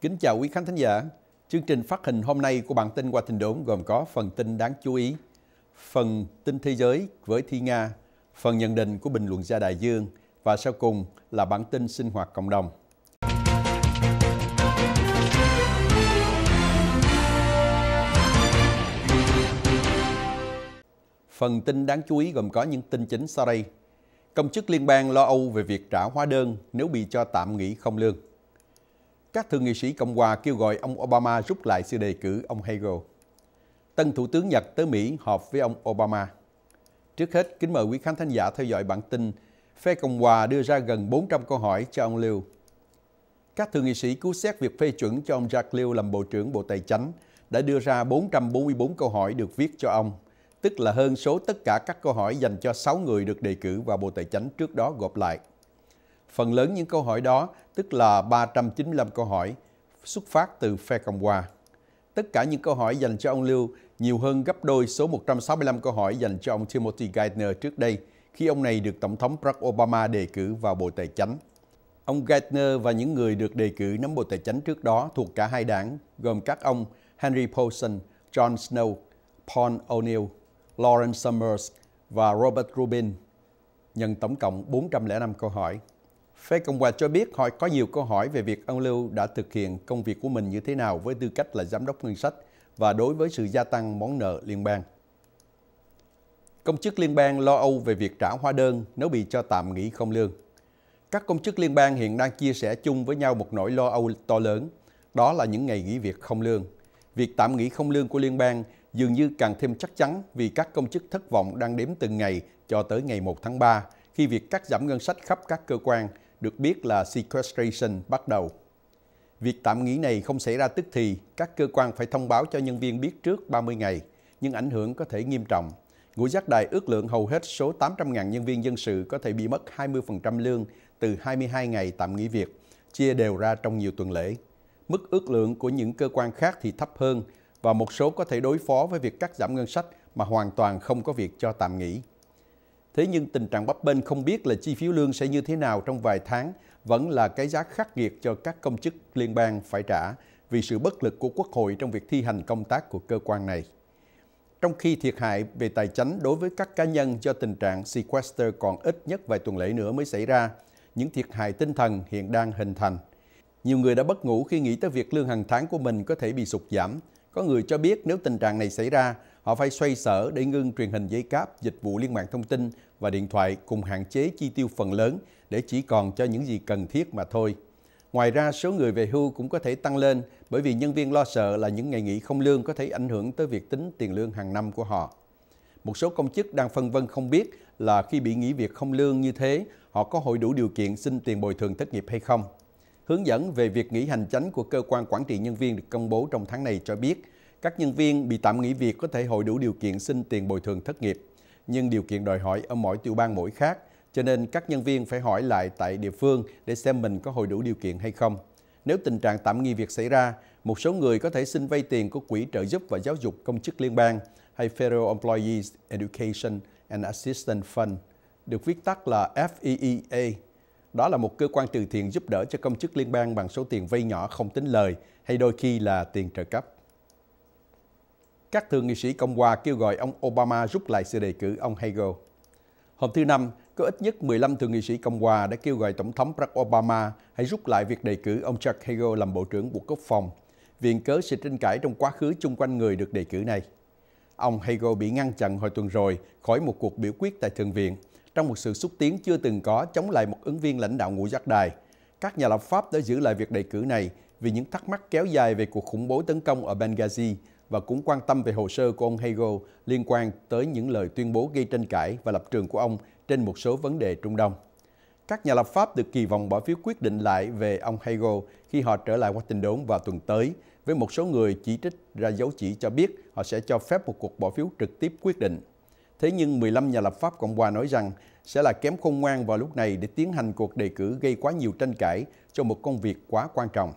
Kính chào quý khán thính giả. Chương trình phát hình hôm nay của bản tin qua tình đốn gồm có phần tin đáng chú ý, phần tin thế giới với Thi Nga, phần nhận định của bình luận gia Đại Dương và sau cùng là bản tin sinh hoạt cộng đồng. Phần tin đáng chú ý gồm có những tin chính sau đây. Công chức liên bang lo âu về việc trả hóa đơn nếu bị cho tạm nghỉ không lương các thượng nghị sĩ Cộng hòa kêu gọi ông Obama rút lại sự đề cử ông Hagel. Tân Thủ tướng Nhật tới Mỹ họp với ông Obama. Trước hết, kính mời quý khán thính giả theo dõi bản tin Phe Cộng hòa đưa ra gần 400 câu hỏi cho ông Liu. Các thượng nghị sĩ cứu xét việc phê chuẩn cho ông Jack Liu làm Bộ trưởng Bộ Tài chánh đã đưa ra 444 câu hỏi được viết cho ông, tức là hơn số tất cả các câu hỏi dành cho 6 người được đề cử vào Bộ Tài chánh trước đó gộp lại. Phần lớn những câu hỏi đó, tức là 395 câu hỏi, xuất phát từ phe Cộng hòa. Tất cả những câu hỏi dành cho ông Lưu nhiều hơn gấp đôi số 165 câu hỏi dành cho ông Timothy Geithner trước đây, khi ông này được Tổng thống Barack Obama đề cử vào Bộ Tài chánh. Ông Geithner và những người được đề cử nắm Bộ Tài chánh trước đó thuộc cả hai đảng, gồm các ông Henry Paulson, John Snow, Paul O'Neill, Lawrence Summers và Robert Rubin, nhận tổng cộng 405 câu hỏi. Phê Cộng Hòa cho biết họ có nhiều câu hỏi về việc ông Lưu đã thực hiện công việc của mình như thế nào với tư cách là giám đốc ngân sách và đối với sự gia tăng món nợ liên bang. Công chức liên bang lo âu về việc trả hóa đơn nếu bị cho tạm nghỉ không lương. Các công chức liên bang hiện đang chia sẻ chung với nhau một nỗi lo âu to lớn, đó là những ngày nghỉ việc không lương. Việc tạm nghỉ không lương của liên bang dường như càng thêm chắc chắn vì các công chức thất vọng đang đếm từng ngày cho tới ngày 1 tháng 3 khi việc cắt giảm ngân sách khắp các cơ quan được biết là sequestration bắt đầu. Việc tạm nghỉ này không xảy ra tức thì, các cơ quan phải thông báo cho nhân viên biết trước 30 ngày, nhưng ảnh hưởng có thể nghiêm trọng. Ngũ giác đài ước lượng hầu hết số 800.000 nhân viên dân sự có thể bị mất 20% lương từ 22 ngày tạm nghỉ việc, chia đều ra trong nhiều tuần lễ. Mức ước lượng của những cơ quan khác thì thấp hơn và một số có thể đối phó với việc cắt giảm ngân sách mà hoàn toàn không có việc cho tạm nghỉ. Thế nhưng tình trạng bấp bênh không biết là chi phiếu lương sẽ như thế nào trong vài tháng vẫn là cái giá khắc nghiệt cho các công chức liên bang phải trả vì sự bất lực của Quốc hội trong việc thi hành công tác của cơ quan này. Trong khi thiệt hại về tài chính đối với các cá nhân do tình trạng sequester còn ít nhất vài tuần lễ nữa mới xảy ra, những thiệt hại tinh thần hiện đang hình thành. Nhiều người đã bất ngủ khi nghĩ tới việc lương hàng tháng của mình có thể bị sụt giảm. Có người cho biết nếu tình trạng này xảy ra, Họ phải xoay sở để ngưng truyền hình dây cáp, dịch vụ liên mạng thông tin và điện thoại cùng hạn chế chi tiêu phần lớn để chỉ còn cho những gì cần thiết mà thôi. Ngoài ra, số người về hưu cũng có thể tăng lên bởi vì nhân viên lo sợ là những ngày nghỉ không lương có thể ảnh hưởng tới việc tính tiền lương hàng năm của họ. Một số công chức đang phân vân không biết là khi bị nghỉ việc không lương như thế, họ có hội đủ điều kiện xin tiền bồi thường thất nghiệp hay không. Hướng dẫn về việc nghỉ hành chánh của cơ quan quản trị nhân viên được công bố trong tháng này cho biết – các nhân viên bị tạm nghỉ việc có thể hội đủ điều kiện xin tiền bồi thường thất nghiệp, nhưng điều kiện đòi hỏi ở mỗi tiểu bang mỗi khác, cho nên các nhân viên phải hỏi lại tại địa phương để xem mình có hội đủ điều kiện hay không. Nếu tình trạng tạm nghỉ việc xảy ra, một số người có thể xin vay tiền của Quỹ trợ giúp và giáo dục công chức liên bang hay Federal Employees Education and Assistance Fund, được viết tắt là FEEA. Đó là một cơ quan từ thiện giúp đỡ cho công chức liên bang bằng số tiền vay nhỏ không tính lời hay đôi khi là tiền trợ cấp các thượng nghị sĩ Cộng hòa kêu gọi ông Obama rút lại sự đề cử ông Hagel. Hôm thứ Năm, có ít nhất 15 thượng nghị sĩ Cộng hòa đã kêu gọi Tổng thống Barack Obama hãy rút lại việc đề cử ông Chuck Hagel làm Bộ trưởng Bộ Quốc phòng, viện cớ sự tranh cãi trong quá khứ chung quanh người được đề cử này. Ông Hagel bị ngăn chặn hồi tuần rồi khỏi một cuộc biểu quyết tại Thượng viện trong một sự xúc tiến chưa từng có chống lại một ứng viên lãnh đạo ngũ giác đài. Các nhà lập pháp đã giữ lại việc đề cử này vì những thắc mắc kéo dài về cuộc khủng bố tấn công ở Benghazi và cũng quan tâm về hồ sơ của ông Hegel liên quan tới những lời tuyên bố gây tranh cãi và lập trường của ông trên một số vấn đề Trung Đông. Các nhà lập pháp được kỳ vọng bỏ phiếu quyết định lại về ông Hegel khi họ trở lại Washington vào tuần tới, với một số người chỉ trích ra dấu chỉ cho biết họ sẽ cho phép một cuộc bỏ phiếu trực tiếp quyết định. Thế nhưng 15 nhà lập pháp Cộng hòa nói rằng sẽ là kém khôn ngoan vào lúc này để tiến hành cuộc đề cử gây quá nhiều tranh cãi cho một công việc quá quan trọng.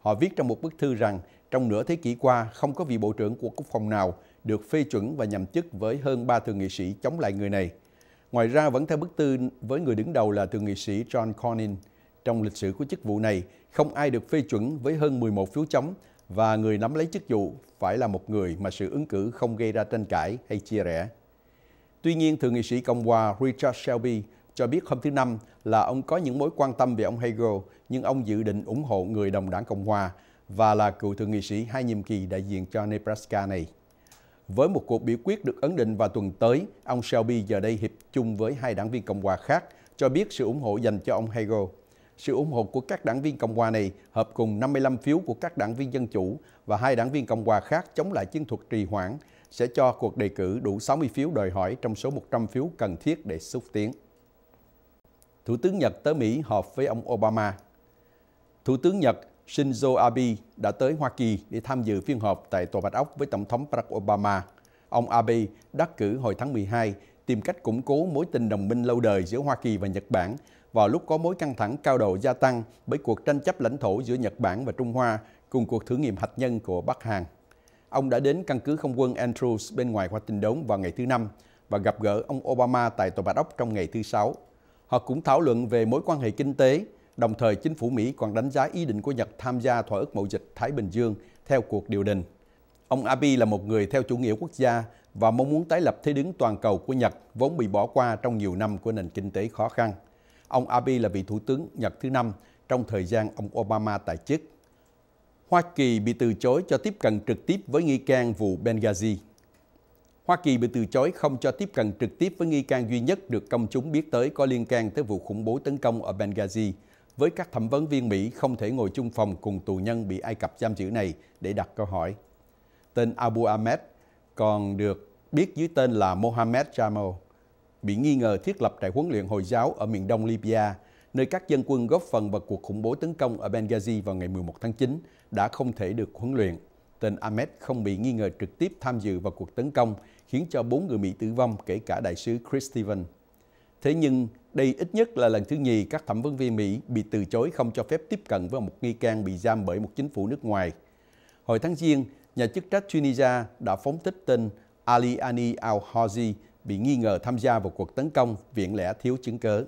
Họ viết trong một bức thư rằng trong nửa thế kỷ qua không có vị Bộ trưởng của Quốc phòng nào được phê chuẩn và nhậm chức với hơn 3 thượng nghị sĩ chống lại người này. Ngoài ra vẫn theo bức tư với người đứng đầu là thượng nghị sĩ John Cornyn. Trong lịch sử của chức vụ này, không ai được phê chuẩn với hơn 11 phiếu chống và người nắm lấy chức vụ phải là một người mà sự ứng cử không gây ra tranh cãi hay chia rẽ. Tuy nhiên, thượng nghị sĩ Cộng hòa Richard Shelby cho biết hôm thứ Năm là ông có những mối quan tâm về ông Hagel nhưng ông dự định ủng hộ người đồng đảng Cộng hòa và là cựu thượng nghị sĩ hai nhiệm kỳ đại diện cho Nebraska này. Với một cuộc biểu quyết được ấn định vào tuần tới, ông Shelby giờ đây hiệp chung với hai đảng viên Cộng hòa khác cho biết sự ủng hộ dành cho ông Hagel. Sự ủng hộ của các đảng viên Cộng hòa này hợp cùng 55 phiếu của các đảng viên Dân Chủ và hai đảng viên Cộng hòa khác chống lại chiến thuật trì hoãn sẽ cho cuộc đề cử đủ 60 phiếu đòi hỏi trong số 100 phiếu cần thiết để xúc tiến. Thủ tướng Nhật tới Mỹ họp với ông Obama. Thủ tướng Nhật Shinzo Abe đã tới Hoa Kỳ để tham dự phiên họp tại Tòa Bạch Ốc với Tổng thống Barack Obama. Ông Abe đắc cử hồi tháng 12 tìm cách củng cố mối tình đồng minh lâu đời giữa Hoa Kỳ và Nhật Bản vào lúc có mối căng thẳng cao độ gia tăng bởi cuộc tranh chấp lãnh thổ giữa Nhật Bản và Trung Hoa cùng cuộc thử nghiệm hạt nhân của Bắc Hàn. Ông đã đến căn cứ không quân Andrews bên ngoài Hoa Tinh Đốn vào ngày thứ Năm và gặp gỡ ông Obama tại Tòa Bạch Ốc trong ngày thứ Sáu. Họ cũng thảo luận về mối quan hệ kinh tế, Đồng thời, chính phủ Mỹ còn đánh giá ý định của Nhật tham gia thỏa ước mậu dịch Thái Bình Dương theo cuộc điều đình. Ông Abe là một người theo chủ nghĩa quốc gia và mong muốn tái lập thế đứng toàn cầu của Nhật vốn bị bỏ qua trong nhiều năm của nền kinh tế khó khăn. Ông Abe là vị thủ tướng Nhật thứ năm trong thời gian ông Obama tại chức. Hoa Kỳ bị từ chối cho tiếp cận trực tiếp với nghi can vụ Benghazi. Hoa Kỳ bị từ chối không cho tiếp cận trực tiếp với nghi can duy nhất được công chúng biết tới có liên can tới vụ khủng bố tấn công ở Benghazi với các thẩm vấn viên Mỹ không thể ngồi chung phòng cùng tù nhân bị Ai Cập giam giữ này để đặt câu hỏi. Tên Abu Ahmed còn được biết dưới tên là Mohammed Jamal, bị nghi ngờ thiết lập trại huấn luyện Hồi giáo ở miền đông Libya, nơi các dân quân góp phần vào cuộc khủng bố tấn công ở Benghazi vào ngày 11 tháng 9, đã không thể được huấn luyện. Tên Ahmed không bị nghi ngờ trực tiếp tham dự vào cuộc tấn công, khiến cho bốn người Mỹ tử vong, kể cả đại sứ Chris Stevens. Thế nhưng đây ít nhất là lần thứ nhì các thẩm vấn viên Mỹ bị từ chối không cho phép tiếp cận với một nghi can bị giam bởi một chính phủ nước ngoài. Hồi tháng Giêng, nhà chức trách Tunisia đã phóng thích tên Ali Ani al-Hozi bị nghi ngờ tham gia vào cuộc tấn công viện lẽ thiếu chứng cớ.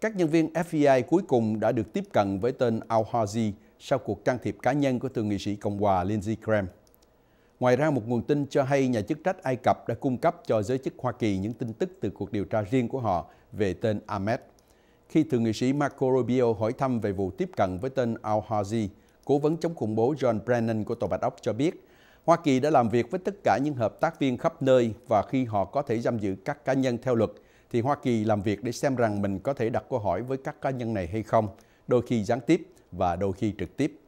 Các nhân viên FBI cuối cùng đã được tiếp cận với tên al-Hozi sau cuộc can thiệp cá nhân của thượng nghị sĩ Cộng hòa Lindsey Graham. Ngoài ra, một nguồn tin cho hay nhà chức trách Ai Cập đã cung cấp cho giới chức Hoa Kỳ những tin tức từ cuộc điều tra riêng của họ về tên Ahmed. Khi thượng nghị sĩ Marco Rubio hỏi thăm về vụ tiếp cận với tên Al-Hazi, cố vấn chống khủng bố John Brennan của Tòa Bạch Ốc cho biết, Hoa Kỳ đã làm việc với tất cả những hợp tác viên khắp nơi và khi họ có thể giam giữ các cá nhân theo luật, thì Hoa Kỳ làm việc để xem rằng mình có thể đặt câu hỏi với các cá nhân này hay không, đôi khi gián tiếp và đôi khi trực tiếp.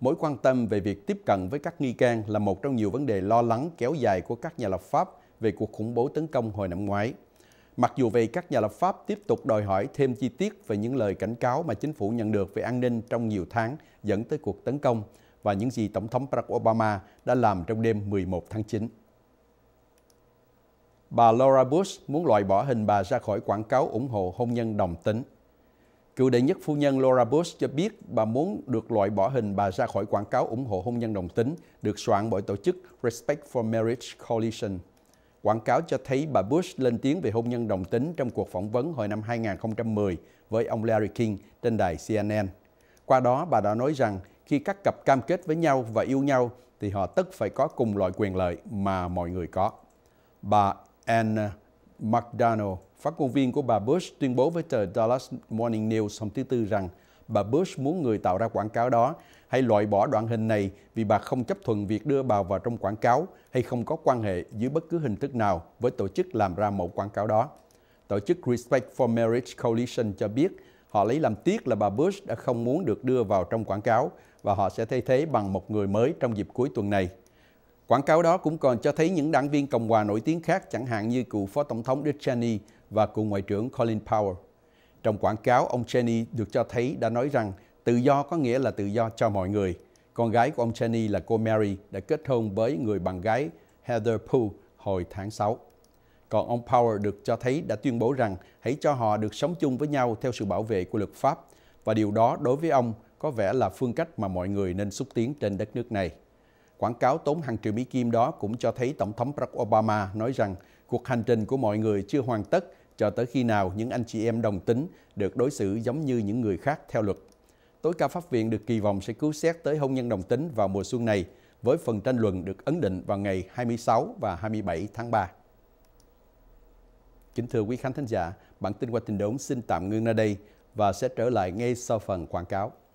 Mối quan tâm về việc tiếp cận với các nghi can là một trong nhiều vấn đề lo lắng kéo dài của các nhà lập pháp về cuộc khủng bố tấn công hồi năm ngoái. Mặc dù vậy, các nhà lập pháp tiếp tục đòi hỏi thêm chi tiết về những lời cảnh cáo mà chính phủ nhận được về an ninh trong nhiều tháng dẫn tới cuộc tấn công và những gì Tổng thống Barack Obama đã làm trong đêm 11 tháng 9. Bà Laura Bush muốn loại bỏ hình bà ra khỏi quảng cáo ủng hộ hôn nhân đồng tính. Cựu đệ nhất phu nhân Laura Bush cho biết bà muốn được loại bỏ hình bà ra khỏi quảng cáo ủng hộ hôn nhân đồng tính được soạn bởi tổ chức Respect for Marriage Coalition. Quảng cáo cho thấy bà Bush lên tiếng về hôn nhân đồng tính trong cuộc phỏng vấn hồi năm 2010 với ông Larry King trên đài CNN. Qua đó, bà đã nói rằng khi các cặp cam kết với nhau và yêu nhau thì họ tất phải có cùng loại quyền lợi mà mọi người có. Bà Anne McDonald Phát ngôn viên của bà Bush tuyên bố với tờ Dallas Morning News hôm thứ Tư rằng bà Bush muốn người tạo ra quảng cáo đó hãy loại bỏ đoạn hình này vì bà không chấp thuận việc đưa bà vào trong quảng cáo hay không có quan hệ dưới bất cứ hình thức nào với tổ chức làm ra mẫu quảng cáo đó. Tổ chức Respect for Marriage Coalition cho biết họ lấy làm tiếc là bà Bush đã không muốn được đưa vào trong quảng cáo và họ sẽ thay thế bằng một người mới trong dịp cuối tuần này. Quảng cáo đó cũng còn cho thấy những đảng viên Cộng hòa nổi tiếng khác chẳng hạn như cựu Phó Tổng thống Dick Cheney và cựu Ngoại trưởng Colin Powell. Trong quảng cáo, ông Cheney được cho thấy đã nói rằng tự do có nghĩa là tự do cho mọi người. Con gái của ông Cheney là cô Mary đã kết hôn với người bạn gái Heather Poole hồi tháng 6. Còn ông Power được cho thấy đã tuyên bố rằng hãy cho họ được sống chung với nhau theo sự bảo vệ của luật pháp và điều đó đối với ông có vẻ là phương cách mà mọi người nên xúc tiến trên đất nước này. Quảng cáo tốn hàng triệu Mỹ Kim đó cũng cho thấy Tổng thống Barack Obama nói rằng cuộc hành trình của mọi người chưa hoàn tất cho tới khi nào những anh chị em đồng tính được đối xử giống như những người khác theo luật. Tối cao pháp viện được kỳ vọng sẽ cứu xét tới hôn nhân đồng tính vào mùa xuân này với phần tranh luận được ấn định vào ngày 26 và 27 tháng 3. Kính thưa quý khán thính giả, bản tin qua tình đốn xin tạm ngưng nơi đây và sẽ trở lại ngay sau phần quảng cáo.